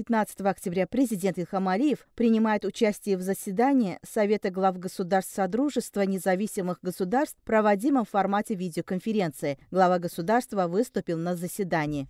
15 октября президент Ильхам Алиев принимает участие в заседании Совета глав государств Содружества независимых государств, проводимом в формате видеоконференции. Глава государства выступил на заседании.